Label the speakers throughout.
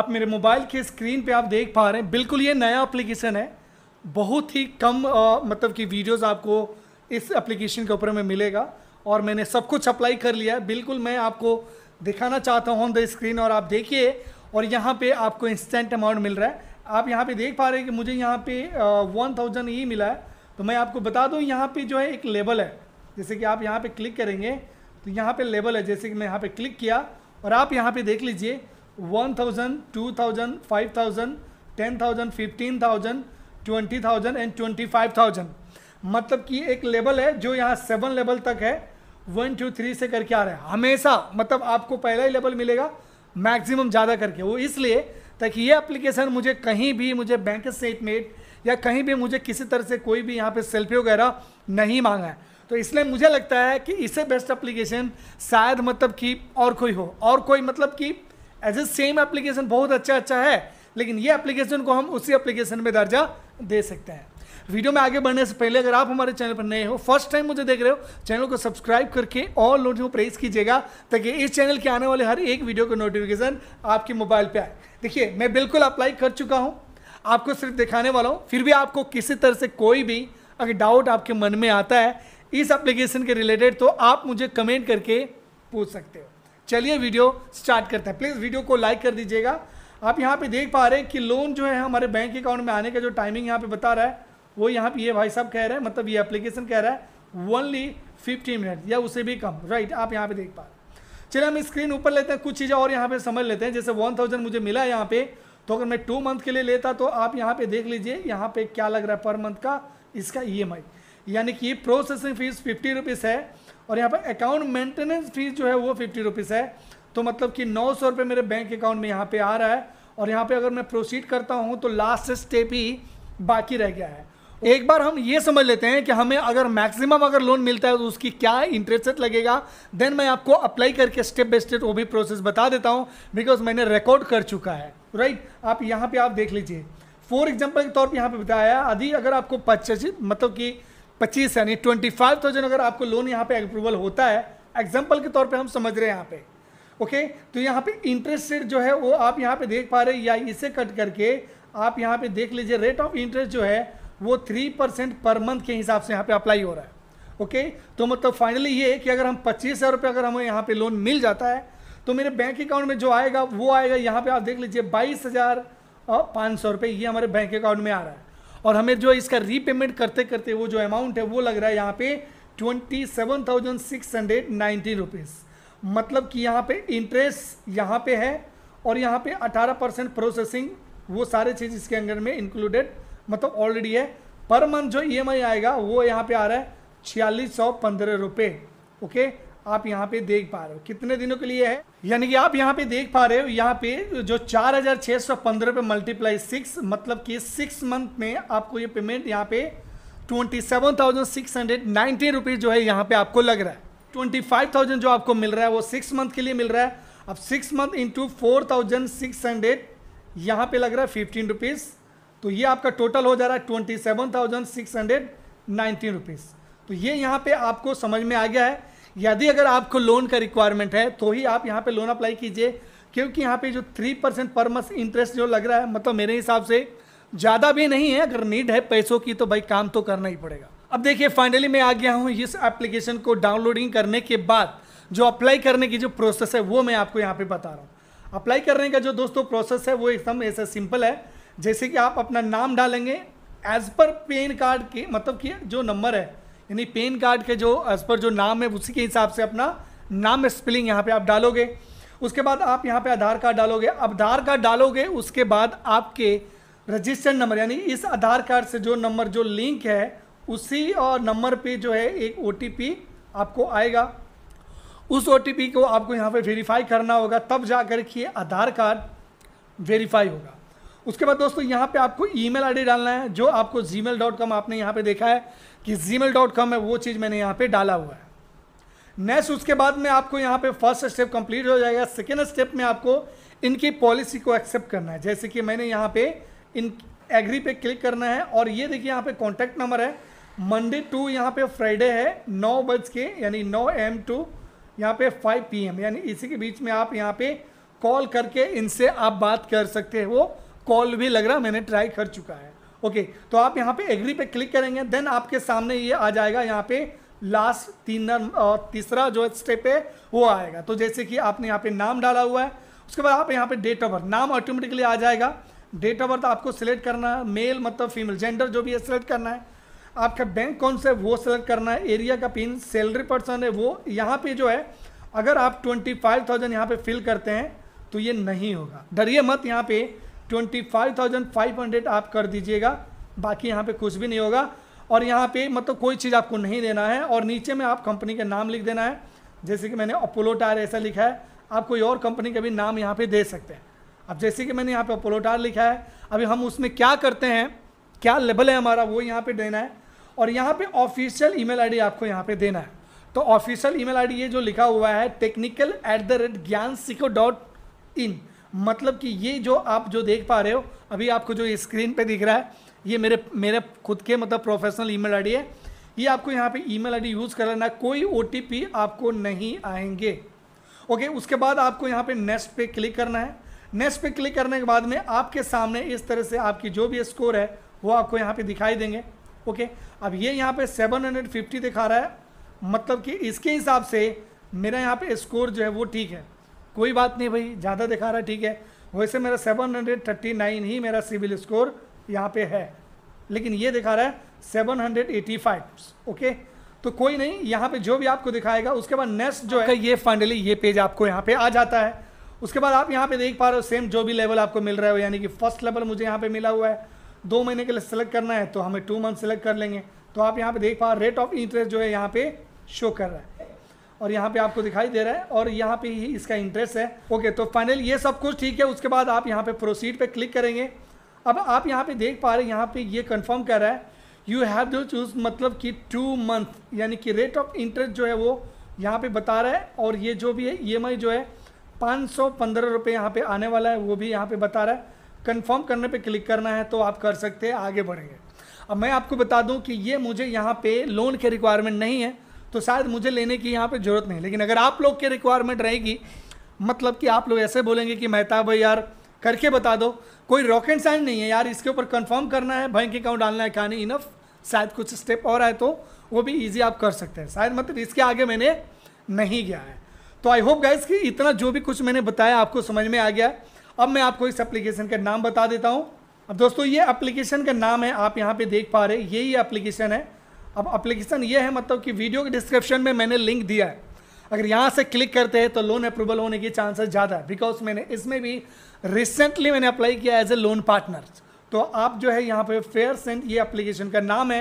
Speaker 1: आप मेरे मोबाइल के स्क्रीन पे आप देख पा रहे हैं बिल्कुल ये नया एप्लीकेशन है बहुत ही कम आ, मतलब कि वीडियोस आपको इस एप्लीकेशन के ऊपर में मिलेगा और मैंने सब कुछ अप्लाई कर लिया है बिल्कुल मैं आपको दिखाना चाहता हूँ ऑन द स्क्रीन और आप देखिए और यहाँ पे आपको इंस्टेंट अमाउंट मिल रहा है आप यहाँ पे देख पा रहे हैं कि मुझे यहाँ पे वन थाउजेंड ही मिला है तो मैं आपको बता दूँ यहाँ पे जो है एक लेबल है जैसे कि आप यहाँ पे क्लिक करेंगे तो यहाँ पे लेबल है जैसे कि मैं यहाँ पे क्लिक किया और आप यहाँ पे देख लीजिए one thousand two thousand five thousand ten thousand fifteen thousand twenty thousand and twenty five thousand मतलब कि एक लेवल है जो यहाँ सेवन लेवल तक है वन टू थ्री से करके आ रहा है हमेशा मतलब आपको पहला ही लेवल मिलेगा मैक्सिमम ज़्यादा करके वो इसलिए ताकि ये एप्लीकेशन मुझे कहीं भी मुझे बैंक स्टेटमेंट या कहीं भी मुझे किसी तरह से कोई भी यहाँ पे सेल्फी वगैरह नहीं मांगा है तो इसलिए मुझे लगता है कि इससे बेस्ट एप्लीकेशन शायद मतलब कि और कोई हो और कोई मतलब कि एज ए सेम एप्लीकेशन बहुत अच्छा अच्छा है लेकिन ये एप्लीकेशन को हम उसी एप्लीकेशन में दर्जा दे सकते हैं वीडियो में आगे बढ़ने से पहले अगर आप हमारे चैनल पर नए हो फर्स्ट टाइम मुझे देख रहे हो चैनल को सब्सक्राइब करके और लोगों प्रेस कीजिएगा ताकि इस चैनल के आने वाले हर एक वीडियो का नोटिफिकेशन आपके मोबाइल पर आए देखिए मैं बिल्कुल अप्लाई कर चुका हूँ आपको सिर्फ दिखाने वाला हूँ फिर भी आपको किसी तरह से कोई भी अगर डाउट आपके मन में आता है इस एप्लीकेशन के रिलेटेड तो आप मुझे कमेंट करके पूछ सकते हो चलिए वीडियो स्टार्ट करते हैं प्लीज़ वीडियो को लाइक कर दीजिएगा आप यहाँ पे देख पा रहे हैं कि लोन जो है हमारे बैंक अकाउंट में आने का जो टाइमिंग यहाँ पे बता रहा है वो यहाँ पे ये भाई साहब कह रहे हैं मतलब ये एप्लीकेशन कह रहा है ओनली फिफ्टी मिनट या उससे भी कम राइट आप यहाँ पे देख पा रहे चलिए हम स्क्रीन ऊपर लेते हैं कुछ चीज़ें और यहाँ पे समझ लेते हैं जैसे वन थाउजेंड मुझे मिला है यहाँ पे तो अगर मैं टू मंथ के लिए लेता तो आप यहाँ पे देख लीजिए यहाँ पे क्या लग रहा है पर मंथ का इसका ई e यानी कि प्रोसेसिंग फीस फिफ्टी है और यहाँ पर अकाउंट मेंटेनेंस फीस जो है वो फिफ्टी रुपीज़ है तो मतलब कि नौ सौ रुपये मेरे बैंक अकाउंट में यहाँ पे आ रहा है और यहाँ पे अगर मैं प्रोसीड करता हूँ तो लास्ट स्टेप ही बाकी रह गया है एक बार हम ये समझ लेते हैं कि हमें अगर मैक्सिमम अगर लोन मिलता है तो उसकी क्या इंटरेस्ट रेट लगेगा देन मैं आपको अप्लाई करके स्टेप बाय स्टेप वो भी प्रोसेस बता देता हूँ बिकॉज मैंने रिकॉर्ड कर चुका है राइट right? आप यहाँ पे आप देख लीजिए फॉर एग्जाम्पल के तौर पर यहाँ पे बताया अभी अगर आपको पच्चीस मतलब कि पच्चीस यानी ट्वेंटी फाइव थाउजेंड अगर आपको लोन यहाँ पे अप्रूवल होता है एग्जाम्पल के तौर पे हम समझ रहे हैं यहाँ पे ओके तो यहाँ पे इंटरेस्ट रेट जो है वो आप यहाँ पे देख पा रहे हैं या इसे कट करके आप यहाँ पे देख लीजिए रेट ऑफ इंटरेस्ट जो है वो थ्री परसेंट पर मंथ के हिसाब से यहाँ पे अप्लाई हो रहा है ओके तो मतलब फाइनली ये है कि अगर हम पच्चीस हज़ार रुपये अगर हमें यहाँ पे लोन मिल जाता है तो मेरे बैंक अकाउंट में जो आएगा वो आएगा यहाँ पे आप देख लीजिए बाईस हज़ार और पाँच सौ रुपये ये हमारे बैंक अकाउंट में आ रहा है और हमें जो इसका रीपेमेंट करते करते वो जो अमाउंट है वो लग रहा है यहाँ पे twenty seven thousand six hundred ninety rupees मतलब कि यहाँ पे इंटरेस्ट यहाँ पे है और यहाँ पे अठारह परसेंट प्रोसेसिंग वो सारे चीज़ इसके अंदर में इंक्लूडेड मतलब ऑलरेडी है पर मंथ जो ई e आएगा वो यहाँ पे आ रहा है छियालीस सौ पंद्रह रुपये ओके आप यहाँ पे देख पा रहे हो कितने दिनों के लिए है यानी कि आप यहाँ पे देख पा रहे हो यहाँ पे जो चार हजार छह सौ पंद्रह पे मल्टीप्लाई सिक्स मतलब कि सिक्स मंथ में आपको ये पेमेंट यहाँ पे twenty seven thousand six hundred nineteen rupees जो है यहाँ पे आपको लग रहा है ट्वेंटी फाइव थाउजेंड जो आपको मिल रहा है वो सिक्स मंथ के लिए मिल रहा है अब six month into four thousand six hundred यहाँ पे लग रहा है फिफ्टीन रुपीज़ तो ये आपका टोटल हो जा रहा है twenty seven thousand six hundred nineteen rupees तो ये यहाँ पे आपको समझ में आ गया है यदि अगर आपको लोन का रिक्वायरमेंट है तो ही आप यहाँ पे लोन अप्लाई कीजिए क्योंकि यहाँ पे जो three percent per month interest जो लग रहा है मतलब मेरे हिसाब से ज़्यादा भी नहीं है अगर नीड है पैसों की तो भाई काम तो करना ही पड़ेगा अब देखिए फाइनली मैं आ गया हूँ इस एप्लीकेशन को डाउनलोडिंग करने के बाद जो अप्लाई करने की जो प्रोसेस है वो मैं आपको यहाँ पर बता रहा हूँ अप्लाई करने का जो दोस्तों प्रोसेस है वो एकदम ऐसा सिंपल है जैसे कि आप अपना नाम डालेंगे एज पर पेन कार्ड के मतलब कि जो नंबर है यानी पेन कार्ड के जो एज पर जो नाम है उसी के हिसाब से अपना नाम स्पेलिंग यहाँ पे आप डालोगे उसके बाद आप यहाँ पे आधार कार्ड डालोगे अब आधार कार्ड डालोगे उसके बाद आपके रजिस्टर्ड नंबर यानी इस आधार कार्ड से जो नंबर जो लिंक है उसी और नंबर पे जो है एक ओ आपको आएगा उस ओ को आपको यहाँ पे वेरीफाई करना होगा तब जा कर के आधार कार्ड वेरीफाई होगा उसके बाद दोस्तों यहाँ पे आपको ईमेल आईडी डालना है जो आपको जी मेल डॉट कॉम आपने यहाँ पे देखा है कि जी मेल डॉट कॉम है वो चीज़ मैंने यहाँ पे डाला हुआ है नेक्स्ट उसके बाद में आपको यहाँ पे फर्स्ट स्टेप कंप्लीट हो जाएगा सेकेंड स्टेप में आपको इनकी पॉलिसी को एक्सेप्ट करना है जैसे कि मैंने यहाँ पे इन एग्री पे क्लिक करना है और ये देखिए यहाँ पे कॉन्टैक्ट नंबर है मंडे टू यहाँ पे फ्राइडे है नौ बज के यानी नौ एम टू यहाँ पे फाइव पी एम यानी इसी के बीच में आप यहाँ पे कॉल करके इनसे आप बात कर सकते हो कॉल भी लग रहा मैंने ट्राई कर चुका है ओके okay, तो आप यहाँ पे एग्री पे क्लिक करेंगे देन आपके सामने ये आ जाएगा यहाँ पे लास्ट तीन तीसरा जो स्टेप है वो आएगा तो जैसे कि आपने यहाँ पे नाम डाला हुआ है उसके बाद आप यहाँ पे डेट ऑफ बर्थ नाम ऑटोमेटिकली आ जाएगा डेट ऑफ बर्थ आपको सिलेक्ट करना है मेल मतलब फीमेल जेंडर जो भी है सिलेक्ट करना है आपका बैंक कौन सा है वो सिलेक्ट करना है एरिया का पिन सैलरी पर्सन है वो यहाँ पे जो है अगर आप ट्वेंटी फाइव थाउजेंड यहाँ पे फिल करते हैं तो ये नहीं होगा डरिए मत यहाँ पे twenty five thousand five hundred आप कर दीजिएगा बाकी यहाँ पे कुछ भी नहीं होगा और यहाँ पे मतलब कोई चीज़ आपको नहीं देना है और नीचे में आप कंपनी का नाम लिख देना है जैसे कि मैंने अपोलो टायर ऐसा लिखा है आप कोई और कंपनी का भी नाम यहाँ पे दे सकते हैं अब जैसे कि मैंने यहाँ पे अपोलो टायर लिखा है अभी हम उसमें क्या करते हैं क्या लेबल है हमारा वो यहाँ पर देना है और यहाँ पर ऑफिशियल ई मेल आपको यहाँ पर देना है तो ऑफिशियल ईमेल आईडी ये जो लिखा हुआ है टेक्निकल एट द रेट ज्ञान सिको डॉट इन मतलब कि ये जो आप जो देख पा रहे हो अभी आपको जो स्क्रीन पे दिख रहा है ये मेरे मेरे खुद के मतलब प्रोफेशनल ईमेल आईडी है ये आपको यहाँ पे ईमेल आईडी यूज़ करना कोई ओ आपको नहीं आएंगे ओके उसके बाद आपको यहाँ पे नेक्स्ट पे क्लिक करना है नेक्स्ट पे क्लिक करने के बाद में आपके सामने इस तरह से आपकी जो भी स्कोर है वो आपको यहाँ पर दिखाई देंगे ओके अब ये यहाँ पर सेवन दिखा रहा है मतलब कि इसके हिसाब से मेरा यहाँ पर स्कोर जो है वो ठीक है कोई बात नहीं भाई ज़्यादा दिखा रहा है ठीक है वैसे मेरा 739 ही मेरा सिविल स्कोर यहाँ पे है लेकिन ये दिखा रहा है 785 ओके तो कोई नहीं यहाँ पे जो भी आपको दिखाएगा उसके बाद नेक्स्ट जो है ये फाइनली ये पेज आपको यहाँ पे आ जाता है उसके बाद आप यहाँ पे देख पा रहे हो सेम जो भी लेवल आपको मिल रहा है यानी कि फर्स्ट लेवल मुझे यहाँ पे मिला हुआ है दो महीने के लिए सिलेक्ट करना है तो हमें टू मंथ सेलेक्ट कर लेंगे तो आप यहाँ पे देख पा रहे रेट ऑफ इंटरेस्ट जो है यहाँ पे शो कर रहा है और यहाँ पे आपको दिखाई दे रहा है और यहाँ पे ही इसका इंटरेस्ट है ओके तो फाइनल ये सब कुछ ठीक है उसके बाद आप यहाँ पे प्रोसीड पे क्लिक करेंगे अब आप यहाँ पे देख पा रहे हैं यहाँ पे ये कंफर्म कर रहा है यू हैव टू चूज मतलब कि टू मंथ यानी कि रेट ऑफ इंटरेस्ट जो है वो यहाँ पे बता रहा है और ये जो भी है ई e जो है पाँच सौ पंद्रह रुपये यहाँ पर आने वाला है वो भी यहाँ पर बता रहा है कन्फर्म करने पर क्लिक करना है तो आप कर सकते हैं आगे बढ़ेंगे अब मैं आपको बता दूँ कि ये मुझे यहाँ पे लोन के रिक्वायरमेंट नहीं है तो शायद मुझे लेने की यहाँ पे ज़रूरत नहीं लेकिन अगर आप लोग के रिक्वायरमेंट रहेगी मतलब कि आप लोग ऐसे बोलेंगे कि मेहता भाई यार करके बता दो कोई रॉकेट साइंस नहीं है यार इसके ऊपर कंफर्म करना है बैंक अकाउंट डालना है कहानी इनफ शायद कुछ स्टेप और आए तो वो भी ईजी आप कर सकते हैं शायद मतलब इसके आगे मैंने नहीं गया है तो आई होप गाइज कि इतना जो भी कुछ मैंने बताया आपको समझ में आ गया अब मैं आपको इस एप्लीकेशन का नाम बता देता हूँ अब दोस्तों ये एप्लीकेशन का नाम है आप यहाँ पे देख पा रहे यही एप्लीकेशन है अब अप्लीकेशन ये है मतलब कि वीडियो के डिस्क्रिप्शन में मैंने लिंक दिया है अगर यहाँ से क्लिक करते हैं तो लोन अप्रूवल होने की चांसेस ज़्यादा है बिकॉज मैंने इसमें भी रिसेंटली मैंने अप्लाई किया एज ए लोन पार्टनर तो आप जो है यहाँ पे फेयर सेंट ये अप्लीकेशन का नाम है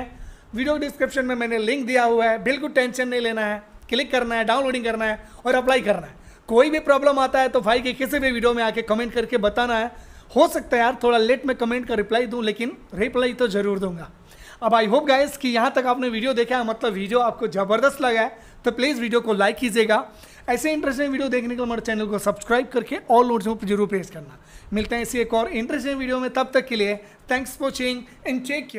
Speaker 1: वीडियो डिस्क्रिप्शन में मैंने लिंक दिया हुआ है बिल्कुल टेंशन नहीं लेना है क्लिक करना है डाउनलोडिंग करना है और अप्लाई करना है कोई भी प्रॉब्लम आता है तो भाई के किसी भी वीडियो में आके कमेंट करके बताना है हो सकता है यार थोड़ा लेट में कमेंट का रिप्लाई दूँ लेकिन रिप्लाई तो ज़रूर दूंगा अब आई होप गाइस कि यहाँ तक आपने वीडियो देखा है मतलब वीडियो आपको ज़बरदस्त लगा है तो प्लीज़ वीडियो को लाइक कीजिएगा ऐसे इंटरेस्टिंग वीडियो देखने के लिए हमारे चैनल को सब्सक्राइब करके ऑल नोट्स जरूर प्रेस करना मिलते हैं इसी एक और इंटरेस्टिंग वीडियो में तब तक के लिए thanks for watching and check